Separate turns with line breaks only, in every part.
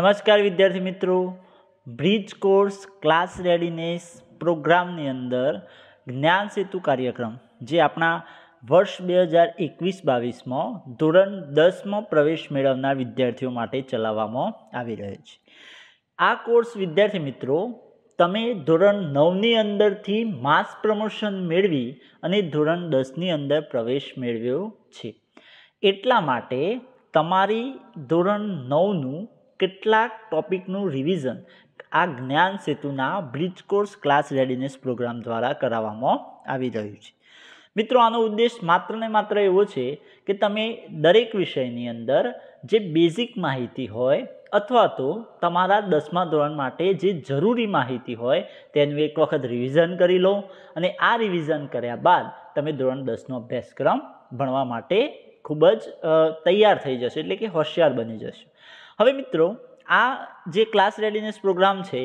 નમસ્કાર વિદ્યાર્થી મિત્રો બ્રિજ કોર્સ ક્લાસ રેડીનેસ પ્રોગ્રામની અંદર જ્ઞાન સેતુ કાર્યક્રમ જે આપણા વર્ષ બે હજાર એકવીસ બાવીસમાં ધોરણ દસમાં પ્રવેશ મેળવનાર વિદ્યાર્થીઓ માટે ચલાવવામાં આવી રહ્યો છે આ કોર્સ વિદ્યાર્થી મિત્રો તમે ધોરણ નવની અંદરથી માસ પ્રમોશન મેળવી અને ધોરણ દસની અંદર પ્રવેશ મેળવ્યો છે એટલા માટે તમારી ધોરણ નવનું કેટલાક ટોપિકનું રિવિઝન આ જ્ઞાન સેતુના bridge course class readiness programme દ્વારા કરાવવામાં આવી રહ્યું છે મિત્રો આનો ઉદ્દેશ માત્ર ને માત્ર એવો છે કે તમે દરેક વિષયની અંદર જે બેઝિક માહિતી હોય અથવા તો તમારા દસમા ધોરણ માટે જે જરૂરી માહિતી હોય તેનું એક વખત રિવિઝન કરી લો અને આ રિવિઝન કર્યા બાદ તમે ધોરણ દસનો અભ્યાસક્રમ ભણવા માટે ખૂબ જ તૈયાર થઈ જશો એટલે કે હોશિયાર બની જશો હવે મિત્રો આ જે ક્લાસ રેડીનેસ પ્રોગ્રામ છે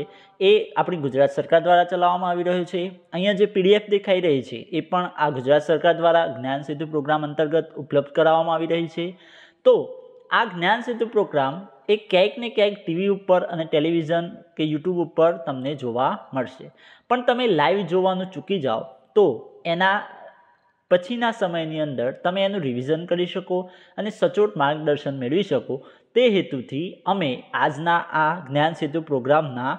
એ આપણી ગુજરાત સરકાર દ્વારા ચલાવવામાં આવી રહ્યો છે અહીંયા જે પીડીએફ દેખાઈ રહી છે એ પણ આ ગુજરાત સરકાર દ્વારા જ્ઞાન સેતુ પ્રોગ્રામ અંતર્ગત ઉપલબ્ધ કરાવવામાં આવી રહી છે તો આ જ્ઞાન સેતુ પ્રોગ્રામ એ ક્યાંક ને ક્યાંક ટીવી ઉપર અને ટેલિવિઝન કે યુટ્યુબ ઉપર તમને જોવા મળશે પણ તમે લાઈવ જોવાનું ચૂકી જાઓ તો એના પછીના સમયની અંદર તમે એનું રિવિઝન કરી શકો અને સચોટ માર્ગદર્શન મેળવી શકો તે હેતુથી અમે આજના આ જ્ઞાન સેતુ પ્રોગ્રામના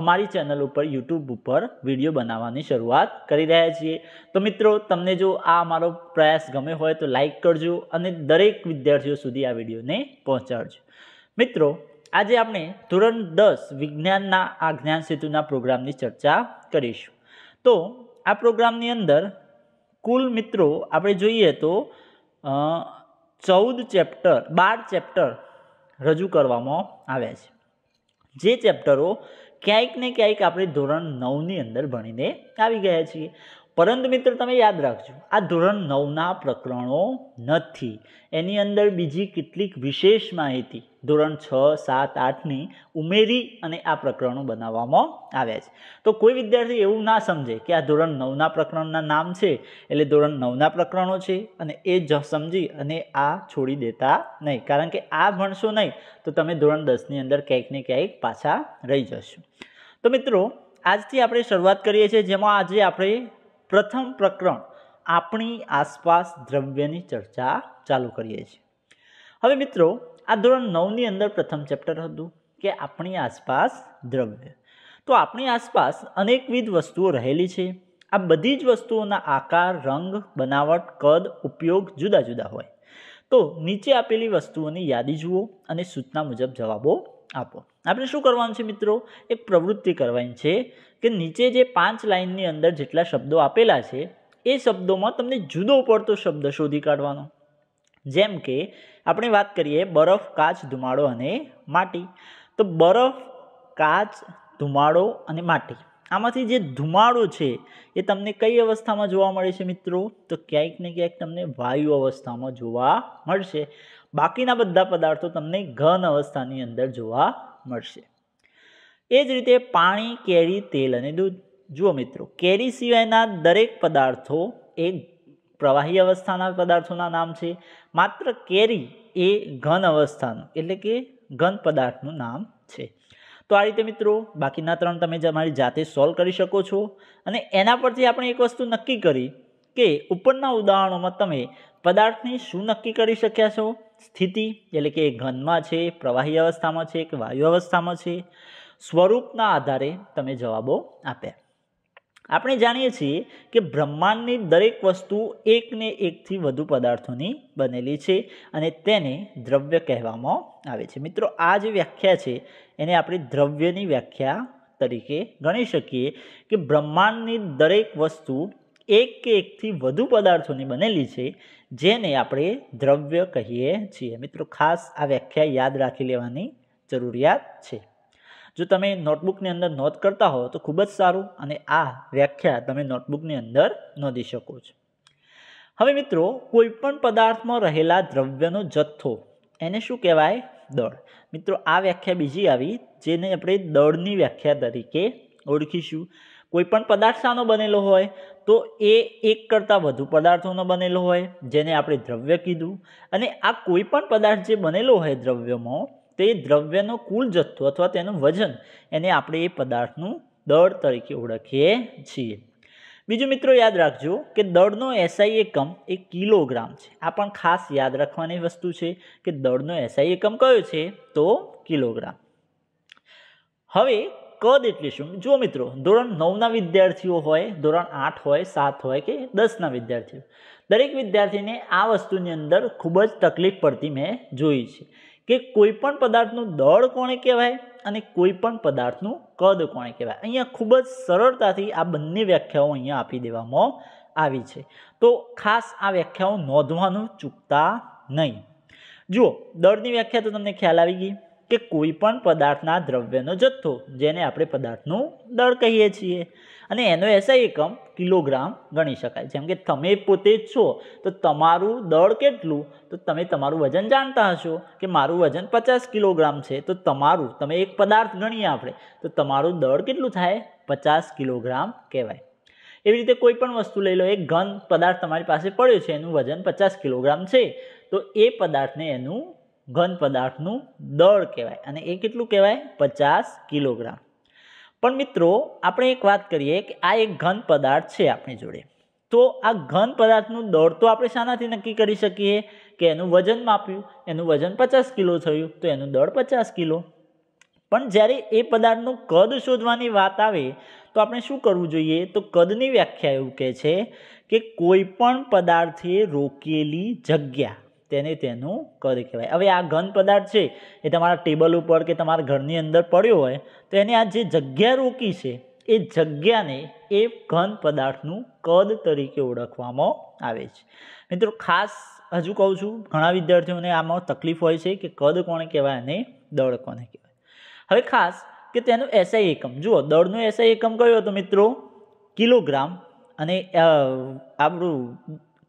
અમારી ચેનલ ઉપર યુટ્યુબ ઉપર વિડીયો બનાવવાની શરૂઆત કરી રહ્યા છીએ તો મિત્રો તમને જો આ અમારો પ્રયાસ ગમે હોય તો લાઈક કરજો અને દરેક વિદ્યાર્થીઓ સુધી આ વિડીયોને પહોંચાડજો મિત્રો આજે આપણે ધોરણ દસ વિજ્ઞાનના આ જ્ઞાન સેતુના પ્રોગ્રામની ચર્ચા કરીશું તો આ પ્રોગ્રામની અંદર કુલ મિત્રો આપણે જોઈએ તો ચૌદ ચેપ્ટર બાર ચેપ્ટર રજૂ કરવામાં આવ્યા છે જે ચેપ્ટરો ક્યાંક ને ક્યાંક આપણે ધોરણ નવની અંદર ભણીને આવી ગયા છીએ પરંતુ મિત્ર તમે યાદ રાખજો આ ધોરણ નવના પ્રકરણો નથી એની અંદર બીજી કેટલીક વિશેષ માહિતી ધોરણ છ સાત આઠની ઉમેરી અને આ પ્રકરણો બનાવવામાં આવ્યા છે તો કોઈ વિદ્યાર્થી એવું ના સમજે કે આ ધોરણ નવના પ્રકરણના નામ છે એટલે ધોરણ નવના પ્રકરણો છે અને એ જ સમજી અને આ છોડી દેતા નહીં કારણ કે આ ભણશો નહીં તો તમે ધોરણ દસની અંદર ક્યાંક ને ક્યાંક પાછા રહી જશો તો મિત્રો આજથી આપણે શરૂઆત કરીએ છીએ જેમાં આજે આપણે પ્રથમ પ્રકરણ આપણી આસપાસ દ્રવ્યની ચર્ચા ચાલુ કરીએ છીએ હવે મિત્રો આ ધોરણ નવની અંદર પ્રથમ ચેપ્ટર હતું કે આપણી આસપાસ દ્રવ્ય તો આપણી આસપાસ અનેકવિધ વસ્તુઓ રહેલી છે આ બધી જ વસ્તુઓના આકાર રંગ બનાવટ કદ ઉપયોગ જુદા જુદા હોય તો નીચે આપેલી વસ્તુઓની યાદી જુઓ અને સૂચના મુજબ જવાબો આપો આપણે શું કરવાનું છે મિત્રો એક પ્રવૃત્તિ કરવાની છે કે નીચે જે પાંચ લાઇનની અંદર જેટલા શબ્દો આપેલા છે એ શબ્દોમાં તમને જુદો પડતો શબ્દ શોધી કાઢવાનો જેમ કે આપણે વાત કરીએ બરફ કાચ ધુમાડો અને માટી તો બરફ કાચ ધુમાડો અને માટી આમાંથી જે ધુમાડો છે એ તમને કઈ અવસ્થામાં જોવા મળે છે મિત્રો તો ક્યાંક ને ક્યાંક તમને વાયુ અવસ્થામાં જોવા મળશે બાકીના બધા પદાર્થો તમને ઘન અવસ્થાની અંદર જોવા મળશે એ જ રીતે પાણી કેરી તેલ અને દૂધ જુઓ મિત્રો કેરી સિવાયના દરેક પદાર્થો એ પ્રવાહી અવસ્થાના પદાર્થોના નામ છે માત્ર કેરી એ ઘન અવસ્થાનું એટલે કે ઘન પદાર્થનું નામ છે તો આ રીતે મિત્રો બાકીના ત્રણ તમે તમારી જાતે સોલ્વ કરી શકો છો અને એના પરથી આપણે એક વસ્તુ નક્કી કરી કે ઉપરના ઉદાહરણોમાં તમે પદાર્થની શું નક્કી કરી શક્યા છો સ્થિતિ એટલે કે ઘનમાં છે પ્રવાહી અવસ્થામાં છે કે વાયુ અવસ્થામાં છે સ્વરૂપના આધારે તમે જવાબો આપ્યા આપણે જાણીએ છીએ કે બ્રહ્માંડની દરેક વસ્તુ એકને એકથી વધુ પદાર્થોની બનેલી છે અને તેને દ્રવ્ય કહેવામાં આવે છે મિત્રો આ જે વ્યાખ્યા છે એને આપણે દ્રવ્યની વ્યાખ્યા તરીકે ગણી શકીએ કે બ્રહ્માંડની દરેક વસ્તુ એક કે એકથી વધુ પદાર્થોની બનેલી છે જેને આપણે દ્રવ્ય કહીએ છીએ મિત્રો ખાસ આ વ્યાખ્યા યાદ રાખી લેવાની જરૂરિયાત છે જો તમે નોટબુકની અંદર નોંધ કરતા હો તો ખૂબ જ સારું અને આ વ્યાખ્યા તમે નોટબુકની અંદર નોંધી શકો છો હવે મિત્રો કોઈપણ પદાર્થમાં રહેલા દ્રવ્યનો જથ્થો એને શું કહેવાય દળ મિત્રો આ વ્યાખ્યા બીજી આવી જેને આપણે દળની વ્યાખ્યા તરીકે ઓળખીશું કોઈપણ પદાર્થ શાનો બનેલો હોય તો એ એક કરતાં વધુ પદાર્થોનો બનેલો હોય જેને આપણે દ્રવ્ય કીધું અને આ કોઈપણ પદાર્થ જે બનેલો હોય દ્રવ્યમાં તે દ્રવ્યનો કુલ જથ્થો અથવા તેનું વજન એને આપણે એ પદાર્થનું દળ તરીકે ઓળખીએ છીએ બીજું મિત્રો યાદ રાખજો કે દળનો એસઆઈ એકમ એ કિલોગ્રામ છે આ પણ ખાસ યાદ રાખવાની વસ્તુ છે કે દળનો એસઆઈ એકમ કયો છે તો કિલોગ્રામ હવે કદ એટલે શું જો મિત્રો ધોરણ નવના વિદ્યાર્થીઓ હોય ધોરણ આઠ હોય સાત હોય કે દસના વિદ્યાર્થીઓ દરેક વિદ્યાર્થીને આ વસ્તુની અંદર ખૂબ જ તકલીફ પડતી મેં જોઈ છે કે કોઈ પણ પદાર્થનું દળ કોણે કહેવાય અને કોઈ પણ પદાર્થનું કદ કોણે કહેવાય અહીંયા ખૂબ જ સરળતાથી આ બંને વ્યાખ્યાઓ અહીંયા આપી દેવામાં આવી છે તો ખાસ આ વ્યાખ્યાઓ નોંધવાનું ચૂકતા નહીં જુઓ દળની વ્યાખ્યા તો તમને ખ્યાલ આવી ગઈ કે કોઈ પણ પદાર્થના દ્રવ્યનો જથ્થો જેને આપણે પદાર્થનું દળ કહીએ છીએ અને એનો એસઆઈ એકમ કિલોગ્રામ ગણી શકાય જેમ કે તમે પોતે જ છો તો તમારું દળ કેટલું તો તમે તમારું વજન જાણતા હશો કે મારું વજન પચાસ કિલોગ્રામ છે તો તમારું તમે એક પદાર્થ ગણીએ આપણે તો તમારું દળ કેટલું થાય પચાસ કિલોગ્રામ કહેવાય એવી રીતે કોઈ પણ વસ્તુ લઈ લો એક ઘન પદાર્થ તમારી પાસે પડ્યો છે એનું વજન પચાસ કિલોગ્રામ છે તો એ પદાર્થને એનું ઘન પદાર્થનું દળ કહેવાય અને એ કેટલું કહેવાય પચાસ કિલોગ્રામ પણ મિત્રો આપણે એક વાત કરીએ કે આ એક ઘન પદાર્થ છે આપણી જોડે તો આ ઘન પદાર્થનું દળ તો આપણે શાનાથી નક્કી કરી શકીએ કે એનું વજન માપ્યું એનું વજન પચાસ કિલો થયું તો એનું દળ પચાસ કિલો પણ જ્યારે એ પદાર્થનું કદ શોધવાની વાત આવે તો આપણે શું કરવું જોઈએ તો કદની વ્યાખ્યા એવું કહે છે કે કોઈ પણ પદાર્થે રોકેલી જગ્યા તેને તેનું કદ કહેવાય હવે આ ઘન પદાર્થ છે એ તમારા ટેબલ ઉપર કે તમારા ઘરની અંદર પડ્યો હોય તો એને આ જે જગ્યા રોકી છે એ જગ્યાને એ ઘન પદાર્થનું કદ તરીકે ઓળખવામાં આવે છે મિત્રો ખાસ હજુ કહું છું ઘણા વિદ્યાર્થીઓને આમાં તકલીફ હોય છે કે કદ કોને કહેવાય અને દળ કોને કહેવાય હવે ખાસ કે તેનું એસઆઈ એકમ જુઓ દળનું એસઆઈ એકમ કયો હતો મિત્રો કિલોગ્રામ અને આપણું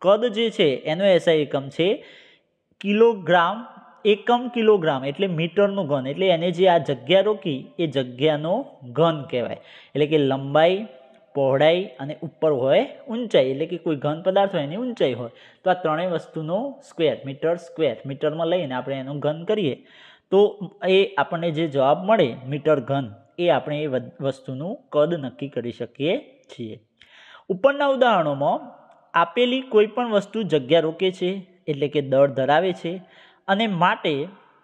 કદ જે છે એનો એસઆઈ એકમ છે કિલોગ્રામ એકમ કિલોગ્રામ એટલે મીટરનું ઘન એટલે એને જે આ જગ્યા રોકી એ જગ્યાનો ઘન કહેવાય એટલે કે લંબાઈ પહોળાઈ અને ઉપર હોય ઊંચાઈ એટલે કે કોઈ ઘન પદાર્થ હોય એની ઊંચાઈ હોય તો આ ત્રણેય વસ્તુનો સ્ક્વેર મીટર સ્ક્વેર મીટરમાં લઈને આપણે એનો ઘન કરીએ તો એ આપણને જે જવાબ મળે મીટર ઘન એ આપણે એ વસ્તુનું કદ નક્કી કરી શકીએ છીએ ઉપરના ઉદાહરણોમાં આપેલી કોઈપણ વસ્તુ જગ્યા રોકે છે એટલે કે દળ ધરાવે છે અને માટે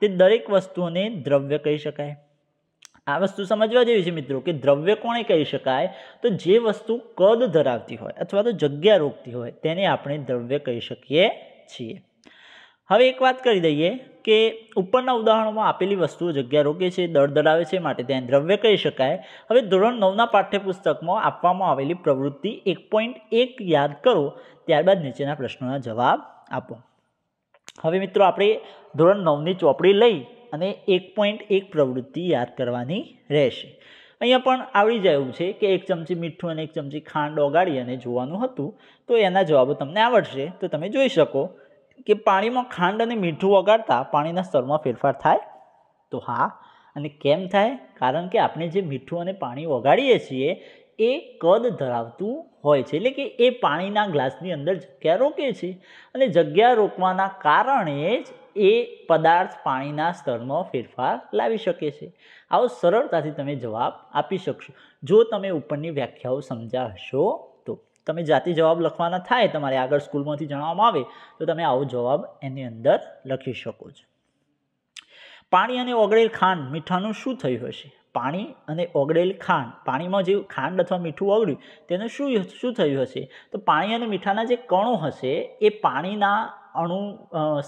તે દરેક વસ્તુઓને દ્રવ્ય કહી શકાય આ વસ્તુ સમજવા જેવી છે મિત્રો કે દ્રવ્ય કોણે કહી શકાય તો જે વસ્તુ કદ ધરાવતી હોય અથવા તો જગ્યા રોકતી હોય તેને આપણે દ્રવ્ય કહી શકીએ છીએ હવે એક વાત કરી દઈએ કે ઉપરના ઉદાહરણોમાં આપેલી વસ્તુઓ જગ્યા રોકે છે દળ ધરાવે છે માટે તેને દ્રવ્ય કહી શકાય હવે ધોરણ નવના પાઠ્યપુસ્તકમાં આપવામાં આવેલી પ્રવૃત્તિ એક પોઈન્ટ એક યાદ કરો ત્યારબાદ નીચેના પ્રશ્નોના જવાબ આપો હવે મિત્રો આપણે ધોરણ નવની ચોપડી લઈ અને એક પોઈન્ટ એક પ્રવૃત્તિ યાદ કરવાની રહેશે અહીંયા પણ આવડી જાય એવું છે કે એક ચમચી મીઠું અને એક ચમચી ખાંડ ઓગાળી અને જોવાનું હતું તો એના જવાબો તમને આવડશે તો તમે જોઈ શકો કે પાણીમાં ખાંડ અને મીઠું ઓગાળતા પાણીના સ્તરમાં ફેરફાર થાય તો હા અને કેમ થાય કારણ કે આપણે જે મીઠું અને પાણી ઓગાળીએ છીએ એ કદ ધરાવતું હોય છે એટલે કે એ પાણીના ગ્લાસની અંદર જગ્યા રોકે છે અને જગ્યા રોકવાના કારણે જ એ પદાર્થ પાણીના સ્તરમાં ફેરફાર લાવી શકે છે આવો સરળતાથી તમે જવાબ આપી શકશો જો તમે ઉપરની વ્યાખ્યાઓ સમજ્યા હશો તો તમે જાતે જવાબ લખવાના થાય તમારે આગળ સ્કૂલમાંથી જણાવવામાં આવે તો તમે આવો જવાબ એની અંદર લખી શકો છો પાણી અને ઓગળેલ ખાંડ મીઠાનું શું થયું હશે પાણી અને ઓગળેલ ખાંડ પાણીમાં જે ખાંડ અથવા મીઠું ઓગળ્યું તેનું શું શું થયું હશે તો પાણી અને મીઠાના જે કણો હશે એ પાણીના અણુ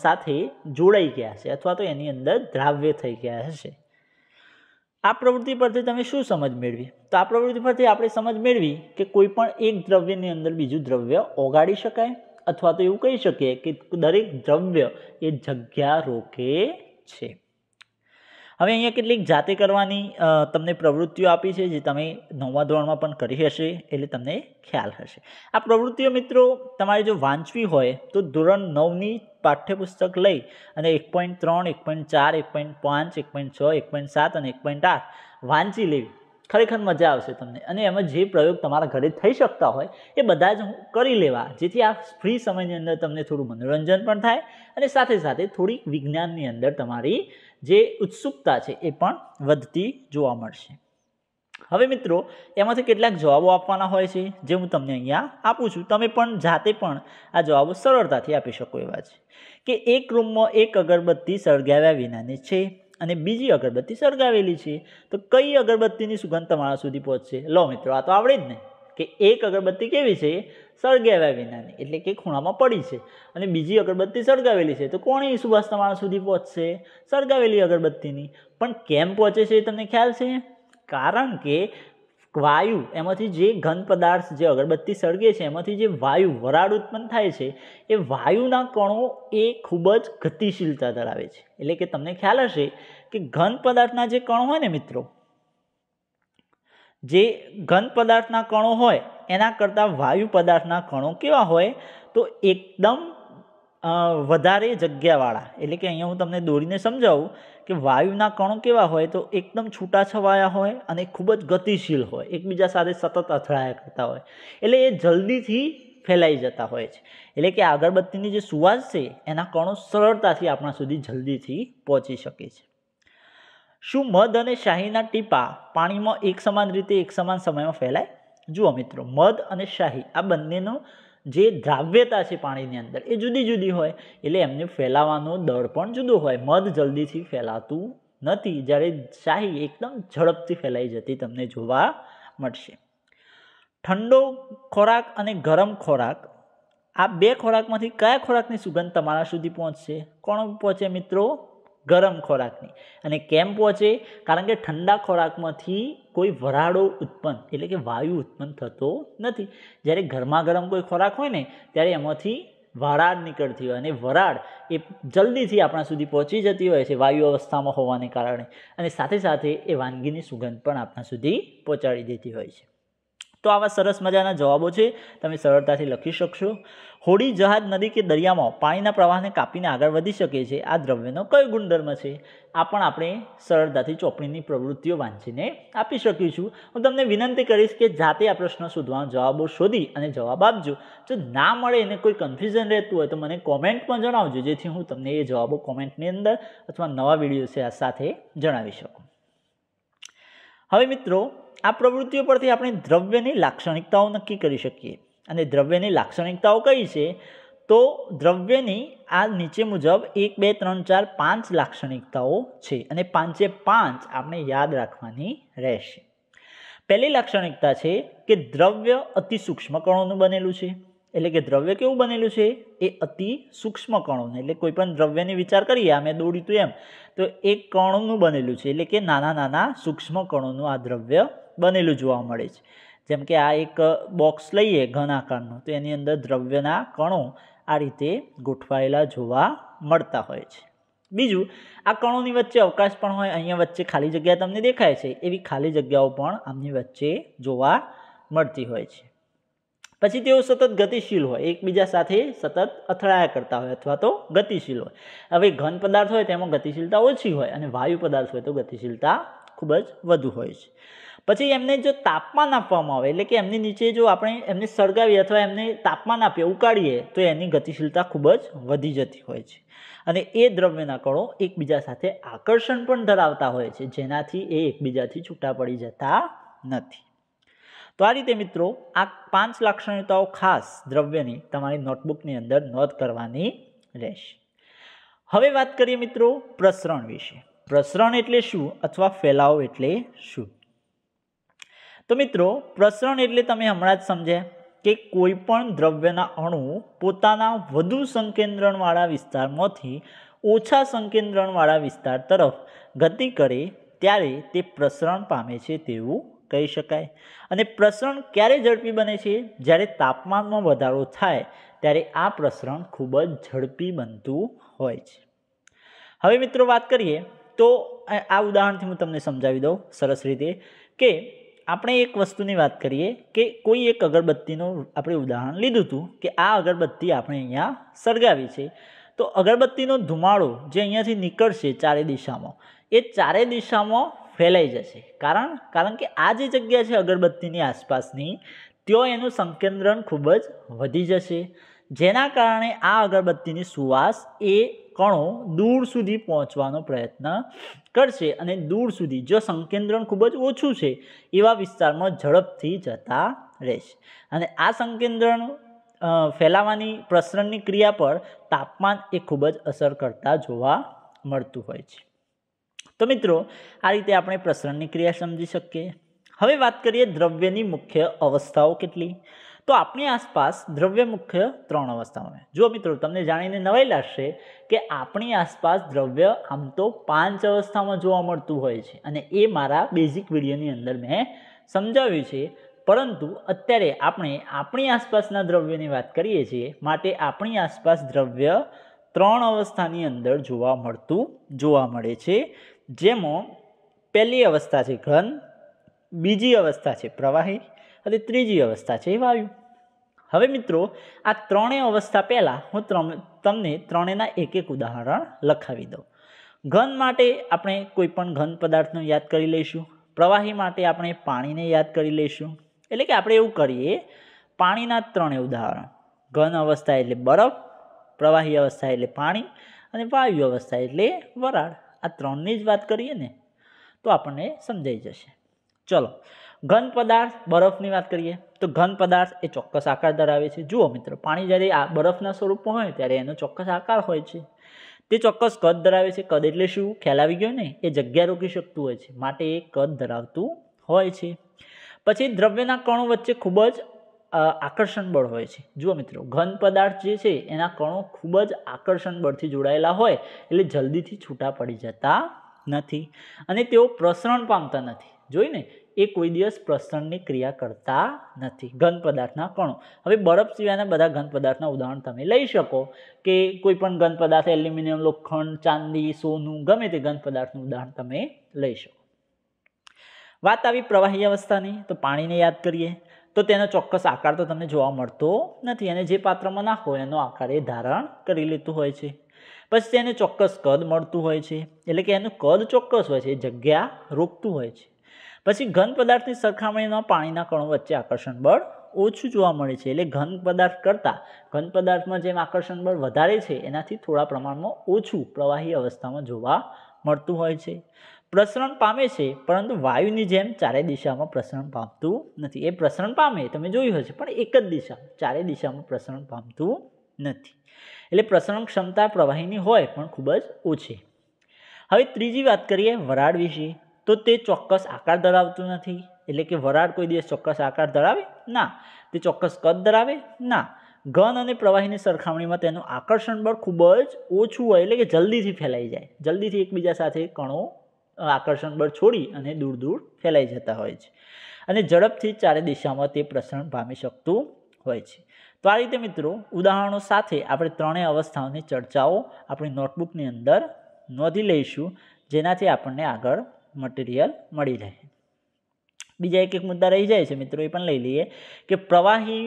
સાથે જોડાઈ ગયા હશે અથવા તો એની અંદર દ્રાવ્ય થઈ ગયા હશે આ પ્રવૃત્તિ પરથી તમે શું સમજ મેળવી તો આ પ્રવૃત્તિ પરથી આપણે સમજ મેળવી કે કોઈ પણ એક દ્રવ્યની અંદર બીજું દ્રવ્ય ઓગાળી શકાય અથવા તો એવું કહી શકીએ કે દરેક દ્રવ્ય એ જગ્યા રોકે છે હવે અહીંયા કેટલીક જાતે કરવાની તમને પ્રવૃત્તિઓ આપી છે જે તમે નવમા ધોરણમાં પણ કરી હશે એટલે તમને ખ્યાલ હશે આ પ્રવૃત્તિઓ મિત્રો તમારે જો વાંચવી હોય તો ધોરણ નવની પાઠ્યપુસ્તક લઈ અને એક પોઈન્ટ ત્રણ એક પોઈન્ટ ચાર એક પોઈન્ટ પાંચ એક પોઈન્ટ છ એક પોઈન્ટ સાત અને એક પોઈન્ટ આઠ વાંચી લેવી ખરેખર મજા આવશે તમને અને એમાં જે પ્રયોગ તમારા ઘરે થઈ શકતા હોય એ બધા જ કરી લેવા જેથી આ ફ્રી સમયની અંદર તમને થોડું મનોરંજન પણ થાય અને સાથે સાથે થોડીક વિજ્ઞાનની અંદર તમારી જે ઉત્સુકતા છે એ પણ વધતી જોવા મળશે હવે મિત્રો એમાંથી કેટલાક જવાબો આપવાના હોય છે જે હું તમને અહીંયા આપું છું તમે પણ જાતે પણ આ જવાબો સરળતાથી આપી શકો એવા છે કે એક રૂમમાં એક અગરબત્તી સળગાવ્યા વિનાની છે અને બીજી અગરબત્તી સળગાવેલી છે તો કઈ અગરબત્તીની સુગંધ તમારા સુધી પહોંચશે લો મિત્રો આ તો આવડે જ ને કે એક અગરબત્તી કેવી છે સળગાવ્યા વિનાની એટલે કે ખૂણામાં પડી છે અને બીજી અગરબત્તી સળગાવેલી છે તો કોણે સુભાષ તમારા સુધી પહોંચશે સળગાવેલી અગરબત્તીની પણ કેમ પહોંચે છે એ તમને ખ્યાલ છે કારણ કે વાયુ એમાંથી જે ઘન પદાર્થ જે અગરબત્તી સળગે છે એમાંથી જે વાયુ વરાળ ઉત્પન્ન થાય છે એ વાયુના કણો એ ખૂબ જ ગતિશીલતા ધરાવે છે એટલે કે તમને ખ્યાલ હશે કે ઘન પદાર્થના જે કણો હોય ને મિત્રો જે ઘન પદાર્થના કણો હોય એના કરતાં વાયુ પદાર્થના કણો કેવા હોય તો એકદમ વધારે જગ્યાવાળા એટલે કે અહીંયા હું તમને દોરીને સમજાવું કે વાયુના કણો કેવા હોય તો એકદમ છૂટાછવાયા હોય અને ખૂબ જ ગતિશીલ હોય એકબીજા સાથે સતત અથડાયા કરતા હોય એટલે એ જલ્દીથી ફેલાઈ જતા હોય છે એટલે કે આગરબત્તીની જે સુવાસ છે એના કણો સરળતાથી આપણા સુધી જલ્દીથી પહોંચી શકે છે શું મધ અને શાહીના ટીપા પાણીમાં એક સમાન રીતે એક સમાન સમયમાં ફેલાય જુઓ મિત્રો મધ અને શાહી આ બંનેનો જે દ્રાવ્યતા છે પાણીની અંદર એ જુદી જુદી હોય એટલે એમને ફેલાવાનો દર પણ જુદો હોય મધ જલ્દીથી ફેલાતું નથી જ્યારે શાહી એકદમ ઝડપથી ફેલાઈ જતી તમને જોવા મળશે ઠંડો ખોરાક અને ગરમ ખોરાક આ બે ખોરાકમાંથી કયા ખોરાકની સુગંધ તમારા સુધી પહોંચશે કોણ પહોંચે મિત્રો ગરમ ખોરાકની અને કેમ પહોંચે કારણ કે ઠંડા ખોરાકમાંથી કોઈ વરાળો ઉત્પન્ન એટલે કે વાયુ ઉત્પન્ન થતો નથી જ્યારે ગરમા ગરમ કોઈ ખોરાક હોય ને ત્યારે એમાંથી વરાળ નીકળતી હોય અને વરાળ એ જલ્દીથી આપણા સુધી પહોંચી જતી હોય છે વાયુ અવસ્થામાં હોવાને કારણે અને સાથે સાથે એ વાનગીની સુગંધ પણ આપણા સુધી પહોંચાડી દેતી હોય છે તો આવા સરસ મજાના જવાબો છે તમે સરળતાથી લખી શકશો હોડી જહાજ નદી કે દરિયામાં પાણીના પ્રવાહને કાપીને આગળ વધી શકે છે આ દ્રવ્યનો કયો ગુણધર્મ છે આ પણ આપણે સરળતાથી ચોપડીની પ્રવૃત્તિઓ વાંચીને આપી શકીશું હું તમને વિનંતી કરીશ કે જાતે આ પ્રશ્ન શોધવાનો જવાબો શોધી અને જવાબ આપજો જો ના મળે એને કોઈ કન્ફ્યુઝન રહેતું હોય તો મને કોમેન્ટમાં જણાવજો જેથી હું તમને એ જવાબો કોમેન્ટની અંદર અથવા નવા વિડીયો છે આ સાથે જણાવી શકું હવે મિત્રો આ પ્રવૃત્તિઓ પરથી આપણે દ્રવ્યની લાક્ષણિકતાઓ નક્કી કરી શકીએ અને દ્રવ્યની લાક્ષણિકતાઓ કઈ છે તો દ્રવ્યની આ નીચે મુજબ એક બે ત્રણ ચાર પાંચ લાક્ષણિકતાઓ છે અને પાંચે પાંચ આપણે યાદ રાખવાની રહેશે પહેલી લાક્ષણિકતા છે કે દ્રવ્ય અતિ સૂક્ષ્મ કણોનું બનેલું છે એટલે કે દ્રવ્ય કેવું બનેલું છે એ અતિ સૂક્ષ્મ કણોને એટલે કોઈ પણ દ્રવ્યને વિચાર કરીએ અમે મેં દોડ્યું એમ તો એ કણોનું બનેલું છે એટલે કે નાના નાના સૂક્ષ્મ કણોનું આ દ્રવ્ય બનેલું જોવા મળે છે જેમ કે આ એક બોક્સ લઈએ ઘન આકારનું તો એની અંદર દ્રવ્યના કણો આ રીતે ગોઠવાયેલા જોવા મળતા હોય છે બીજું આ કણોની વચ્ચે અવકાશ પણ હોય અહીંયા વચ્ચે ખાલી જગ્યા તમને દેખાય છે એવી ખાલી જગ્યાઓ પણ આમની વચ્ચે જોવા મળતી હોય છે પછી તેઓ સતત ગતિશીલ હોય એકબીજા સાથે સતત અથડાયા કરતા હોય અથવા તો ગતિશીલ હોય હવે ઘન પદાર્થ હોય તેમાં ગતિશીલતા ઓછી હોય અને વાયુ પદાર્થ હોય તો ગતિશીલતા ખૂબ જ વધુ હોય છે પછી એમને જો તાપમાન આપવામાં આવે એટલે કે એમની નીચે જો આપણે એમને સળગાવીએ અથવા એમને તાપમાન આપીએ ઉકાળીએ તો એની ગતિશીલતા ખૂબ જ વધી જતી હોય છે અને એ દ્રવ્યના કણો એકબીજા સાથે આકર્ષણ પણ ધરાવતા હોય છે જેનાથી એ એકબીજાથી છૂટા પડી જતા નથી તો આ રીતે મિત્રો આ પાંચ લાક્ષણિકતાઓ ખાસ દ્રવ્યની તમારી નોટબુકની અંદર નોંધ કરવાની રહેશે હવે વાત કરીએ મિત્રો પ્રસરણ વિશે પ્રસરણ એટલે શું અથવા ફેલાવો એટલે શું તો મિત્રો પ્રસરણ એટલે તમે હમણાં જ સમજ્યા કે કોઈપણ દ્રવ્યના અણુ પોતાના વધુ સંકેન્દ્રણવાળા વિસ્તારમાંથી ઓછા સંકેન્દ્રણવાળા વિસ્તાર તરફ ગતિ કરે ત્યારે તે પ્રસરણ પામે છે તેવું કહી શકાય અને પ્રસરણ ક્યારે ઝડપી બને છે જ્યારે તાપમાનમાં વધારો થાય ત્યારે આ પ્રસરણ ખૂબ જ ઝડપી બનતું હોય છે હવે મિત્રો વાત કરીએ તો આ ઉદાહરણથી હું તમને સમજાવી દઉં સરસ રીતે કે આપણે એક વસ્તુની વાત કરીએ કે કોઈ એક અગરબત્તીનું આપણે ઉદાહરણ લીધું હતું કે આ અગરબત્તી આપણે અહીંયા સળગાવી છે તો અગરબત્તીનો ધુમાડો જે અહીંયાથી નીકળશે ચારે દિશામાં એ ચારે દિશામાં ફેલાઈ જશે કારણ કારણ કે આ જે જગ્યા છે અગરબત્તીની આસપાસની ત્યાં એનું સંકેન્દ્રણ ખૂબ જ વધી જશે જેના કારણે આ અગરબત્તીની સુવાસ એ કણો દૂર સુધી પહોંચવાનો પ્રયત્ન કરશે અને દૂર સુધી જો સંકેન્દ્રણ ખૂબ જ ઓછું છે એવા વિસ્તારમાં ઝડપથી જતા રહેશે અને આ સંકેન્દ્રણ ફેલાવાની પ્રસરણની ક્રિયા પર તાપમાન એ ખૂબ જ અસર કરતા જોવા મળતું હોય છે તો મિત્રો આ રીતે આપણે પ્રસરણની ક્રિયા સમજી શકીએ હવે વાત કરીએ દ્રવ્યની મુખ્ય અવસ્થાઓ કેટલી તો આપણી આસપાસ દ્રવ્ય મુખ્ય ત્રણ અવસ્થાઓને જો મિત્રો તમને જાણીને નવાઈ લાગશે કે આપણી આસપાસ દ્રવ્ય આમ તો પાંચ અવસ્થામાં જોવા મળતું હોય છે અને એ મારા બેઝિક વિડીયોની અંદર મેં સમજાવ્યું છે પરંતુ અત્યારે આપણે આપણી આસપાસના દ્રવ્યની વાત કરીએ છીએ માટે આપણી આસપાસ દ્રવ્ય ત્રણ અવસ્થાની અંદર જોવા મળતું જોવા મળે છે જેમાં પહેલી અવસ્થા છે ઘન બીજી અવસ્થા છે પ્રવાહી અને ત્રીજી અવસ્થા છે વાયુ હવે મિત્રો આ ત્રણેય અવસ્થા પહેલાં હું તમને ત્રણેયના એક એક ઉદાહરણ લખાવી દઉં ઘન માટે આપણે કોઈ પણ ઘન પદાર્થનું યાદ કરી લઈશું પ્રવાહી માટે આપણે પાણીને યાદ કરી લઈશું એટલે કે આપણે એવું કરીએ પાણીના ત્રણેય ઉદાહરણ ઘન અવસ્થા એટલે બરફ પ્રવાહી અવસ્થા એટલે પાણી અને વાયુ અવસ્થા એટલે વરાળ આ ત્રણની જ વાત કરીએ ને તો આપણને સમજાઈ જશે ચલો ઘન પદાર્થ બરફની વાત કરીએ તો ઘન પદાર્થ એ ચોક્કસ આકાર ધરાવે છે જુઓ મિત્રો પાણી જ્યારે આ બરફના સ્વરૂપમાં હોય ત્યારે એનો ચોક્કસ આકાર હોય છે તે ચોક્કસ કદ ધરાવે છે કદ એટલે શું ખ્યાલ આવી ગયો ને એ જગ્યા રોકી શકતું હોય છે માટે એ કદ ધરાવતું હોય છે પછી દ્રવ્યના કણો વચ્ચે ખૂબ જ આકર્ષણ બળ હોય છે જુઓ મિત્રો ઘન પદાર્થ જે છે એના કણો ખૂબ જ આકર્ષણ બળથી જોડાયેલા હોય એટલે જલ્દીથી છૂટા પડી જતા નથી અને તેઓ પ્રસરણ પામતા નથી જોઈને એ કોઈ દિવસ પ્રસરણની ક્રિયા કરતા નથી ઘન પદાર્થના કણો હવે બરફ સિવાયના બધા ઘન પદાર્થના ઉદાહરણ તમે લઈ શકો કે કોઈ પણ ઘન પદાર્થ એલ્યુમિનિયમ લોખંડ ચાંદી સોનું ગમે તે ઘન પદાર્થનું ઉદાહરણ તમે લઈ શકો વાત આવી પ્રવાહી અવસ્થાની તો પાણીને યાદ કરીએ તો તેનો ચોક્કસ આકાર તો તમને જોવા મળતો નથી અને જે પાત્રમાં નાખો એનો આકાર એ ધારણ કરી લેતું હોય છે પછી તેને ચોક્કસ કદ મળતું હોય છે એટલે કે એનું કદ ચોક્કસ હોય છે જગ્યા રોકતું હોય છે પછી ઘન પદાર્થની સરખામણીમાં પાણીના કણો વચ્ચે આકર્ષણ બળ ઓછું જોવા મળે છે એટલે ઘન પદાર્થ કરતાં ઘન પદાર્થમાં જેમ આકર્ષણ બળ વધારે છે એનાથી થોડા પ્રમાણમાં ઓછું પ્રવાહી અવસ્થામાં જોવા મળતું હોય છે પ્રસરણ પામે છે પરંતુ વાયુની જેમ ચારે દિશામાં પ્રસરણ પામતું નથી એ પ્રસરણ પામે તમે જોયું હશે પણ એક જ દિશા ચારે દિશામાં પ્રસરણ પામતું નથી એટલે પ્રસરણ ક્ષમતા પ્રવાહીની હોય પણ ખૂબ જ ઓછી હવે ત્રીજી વાત કરીએ વરાળ વિશે તો તે ચોક્કસ આકાર ધરાવતું નથી એટલે કે વરાળ કોઈ દિવસ ચોક્કસ આકાર ધરાવે ના તે ચોક્કસ કદ ધરાવે ના ઘન અને પ્રવાહીની સરખામણીમાં તેનું આકર્ષણ બળ ખૂબ જ ઓછું હોય એટલે કે જલ્દીથી ફેલાઈ જાય જલ્દીથી એકબીજા સાથે કણો આકર્ષણ બળ છોડી અને દૂર દૂર ફેલાઈ જતા હોય છે અને ઝડપથી ચારે દિશામાં તે પ્રસરણ પામી શકતું હોય છે તો આ રીતે મિત્રો ઉદાહરણો સાથે આપણે ત્રણેય અવસ્થાઓની ચર્ચાઓ આપણી નોટબુકની અંદર નોંધી લઈશું જેનાથી આપણને આગળ મટીરિયલ મળી રહે બીજા એક એક મુદ્દા રહી જાય છે મિત્રો એ પણ લઈ લઈએ કે પ્રવાહી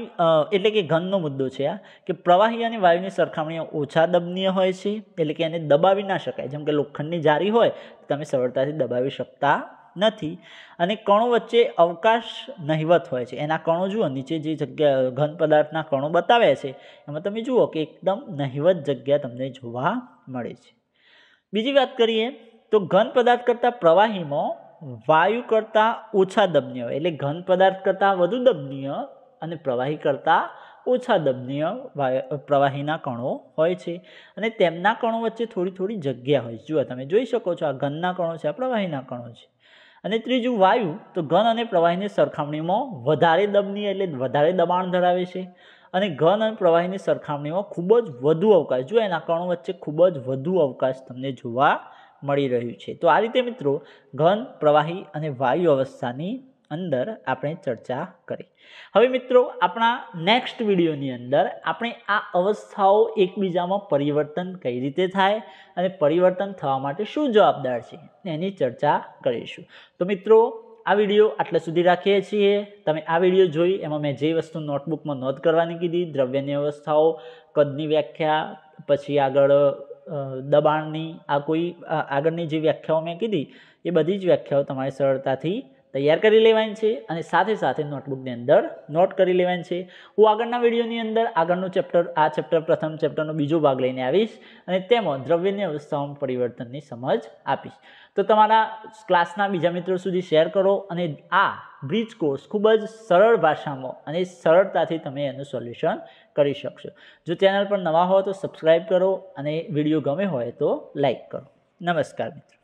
એટલે કે ઘનનો મુદ્દો છે આ કે પ્રવાહી અને વાયુની સરખામણીએ ઓછા દબનીય હોય છે એટલે કે એને દબાવી ના શકાય જેમ કે લોખંડની જારી હોય તમે સરળતાથી દબાવી શકતા નથી અને કણો વચ્ચે અવકાશ નહિવત હોય છે એના કણો જુઓ નીચે જે જગ્યા ઘન પદાર્થના કણો બતાવ્યા છે એમાં તમે જુઓ કે એકદમ નહિવત જગ્યા તમને જોવા મળે છે બીજી વાત કરીએ તો ઘન પદાર્થ કરતાં પ્રવાહીમાં વાયુ કરતાં ઓછા દબનીય હોય એટલે ઘન પદાર્થ કરતાં વધુ દબનીય અને પ્રવાહી કરતાં ઓછા દબનીય પ્રવાહીના કણો હોય છે અને તેમના કણો વચ્ચે થોડી થોડી જગ્યા હોય છે જુઓ તમે જોઈ શકો છો આ ઘનના કણો છે આ પ્રવાહીના કણો છે અને ત્રીજું વાયુ તો ઘન અને પ્રવાહીની સરખામણીમાં વધારે દબનીય એટલે વધારે દબાણ ધરાવે છે અને ઘન અને પ્રવાહીની સરખામણીમાં ખૂબ જ વધુ અવકાશ જો એના કણો વચ્ચે ખૂબ જ વધુ અવકાશ તમને જોવા મળી રહ્યું છે તો આ રીતે મિત્રો ઘન પ્રવાહી અને વાયુ અવસ્થાની અંદર આપણે ચર્ચા કરી હવે મિત્રો આપણા નેક્સ્ટ વિડીયોની અંદર આપણે આ અવસ્થાઓ એકબીજામાં પરિવર્તન કઈ રીતે થાય અને પરિવર્તન થવા માટે શું જવાબદાર છે એની ચર્ચા કરીશું તો મિત્રો આ વિડીયો આટલા સુધી રાખીએ છીએ તમે આ વિડીયો જોઈ એમાં મેં જે વસ્તુ નોટબુકમાં નોંધ કરવાની કીધી દ્રવ્યની અવસ્થાઓ કદની વ્યાખ્યા પછી આગળ દબાણની આ કોઈ આગળની જે વ્યાખ્યાઓ મેં કીધી એ બધી જ વ્યાખ્યાઓ તમારે સરળતાથી તૈયાર કરી લેવાની છે અને સાથે સાથે નોટબુકની અંદર નોટ કરી લેવાની છે હું આગળના વિડીયોની અંદર આગળનું ચેપ્ટર આ ચેપ્ટર પ્રથમ ચેપ્ટરનો બીજો ભાગ લઈને આવીશ અને તેમાં દ્રવ્યની અવસ્થાઓમાં પરિવર્તનની સમજ આપીશ તો તમારા ક્લાસના બીજા મિત્રો સુધી શેર કરો અને આ બ્રિજ કોર્સ ખૂબ જ સરળ ભાષામાં અને સરળતાથી તમે એનું સોલ્યુશન કરી શકશો જો ચેનલ પર નવા હો તો સબસ્ક્રાઈબ કરો અને વિડીયો ગમે હોય તો લાઈક કરો નમસ્કાર મિત્રો